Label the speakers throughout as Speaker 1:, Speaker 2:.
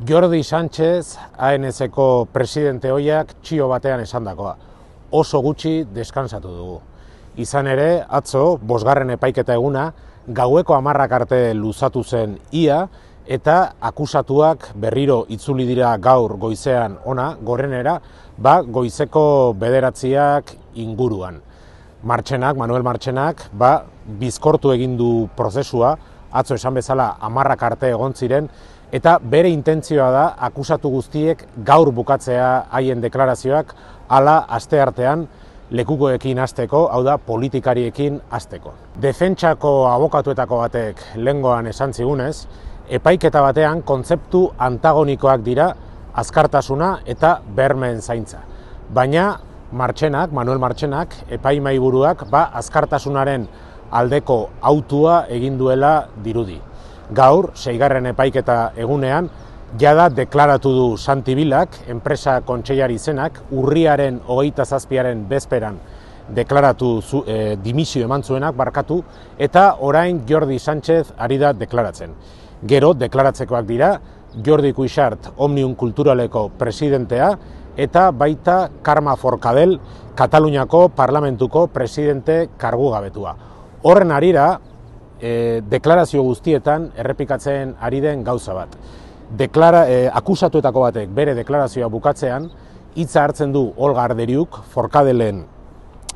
Speaker 1: Jordi Sánchez, ANZ-ko presidente hoiak txio batean esandakoa. Oso gutxi deskansatu dugu. Izan ere, atzo, bosgarren epaiketa eguna, gaueko amarrak arte luzatu zen ia, eta akusatuak berriro itzuli dira gaur goizean ona, gorenera, ba goizeko bederatziak inguruan. Martxenak, Manuel Martxenak, ba, bizkortu egin du prozesua, atzo esan bezala amarrak arte egon ziren, eta bere intentzioa da akusatu guztiek gaur bukatzea haien deklarazioak ala aste artean lekukoekin hasteko hau da politikariekin hasteko. Defentsako abokatuetako batek lengoan esan zigunez, epaiketa batean kontzeptu antagonikoak dira azkartasuna eta bermen zaintza. Baina Martxenak, Manuel Martxenak, epai buruak, ba azkartasunaren aldeko autua egin duela dirudi gaur, seigarren epaiketa egunean, jada deklaratu du Santi enpresa kontseilari izenak, urriaren hogeita zazpiaren bezperan deklaratu zu, e, dimisio eman zuenak barkatu, eta orain Jordi Sánchez ari da deklaratzen. Gero, deklaratzekoak dira, Jordi Cuixart Omnium Kulturaleko presidentea, eta baita Karma Forkadel Kataluniako parlamentuko presidente kargu gabetua. Horren arira, e, deklarazio guztietan errepikatzen ari den gauza bat. Deklara, e, akusatuetako batek bere deklarazioa bukatzean, hitza hartzen du Olga Arderiuk, forkadelen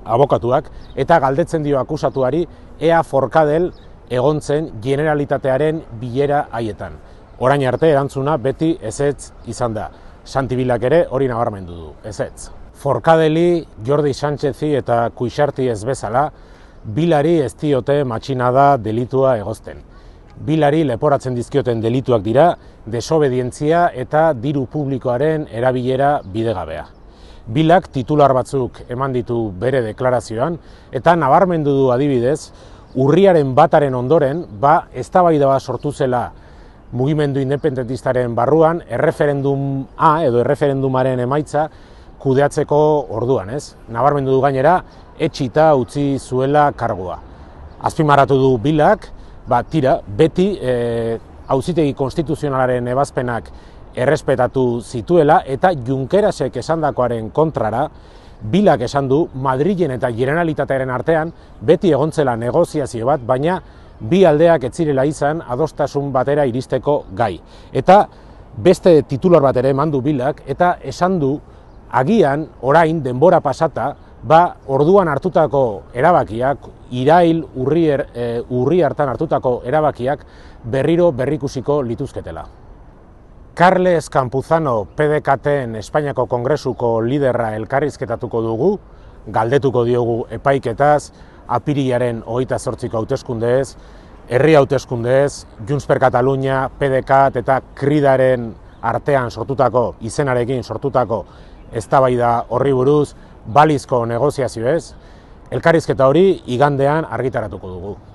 Speaker 1: abokatuak, eta galdetzen dio akusatuari ea forkadel egontzen generalitatearen bilera haietan. Orain arte erantzuna beti ezetz izan da. Santibilak ere hori nabarmendu du, ezetz. Forkadeli Jordi Sánchezzi eta Kuixarti ez bezala, bilari ez diote da delitua egozten. Bilari leporatzen dizkioten delituak dira, desobedientzia eta diru publikoaren erabilera bidegabea. Bilak titular batzuk eman ditu bere deklarazioan, eta nabarmendu du adibidez, urriaren bataren ondoren, ba, ez tabaidaba sortu zela mugimendu independentistaren barruan, erreferendum A edo erreferendumaren emaitza kudeatzeko orduan, ez? Nabarmendu du gainera, etxita utzi zuela kargoa. Azpimarratu du bilak, ba, tira, beti e, hauzitegi konstituzionalaren ebazpenak errespetatu zituela eta Junkerasek esandakoaren kontrara bilak esan du Madrilen eta Girenalitatearen artean beti egontzela negoziazio bat, baina bi aldeak etzirela izan adostasun batera iristeko gai. Eta beste titular bat ere mandu bilak eta esan du agian orain denbora pasata ba, orduan hartutako erabakiak, irail urri, er, e, urri hartan hartutako erabakiak berriro berrikusiko lituzketela. Carles Campuzano PDKten Espainiako Kongresuko liderra elkarrizketatuko dugu, galdetuko diogu epaiketaz, apiriaren hogeita zortziko hauteskundeez, herri hauteskundeez, Junts per Catalunya, PDK eta Kridaren artean sortutako, izenarekin sortutako eztabaida horri buruz, balizko negoziazio ez, elkarrizketa hori igandean argitaratuko dugu.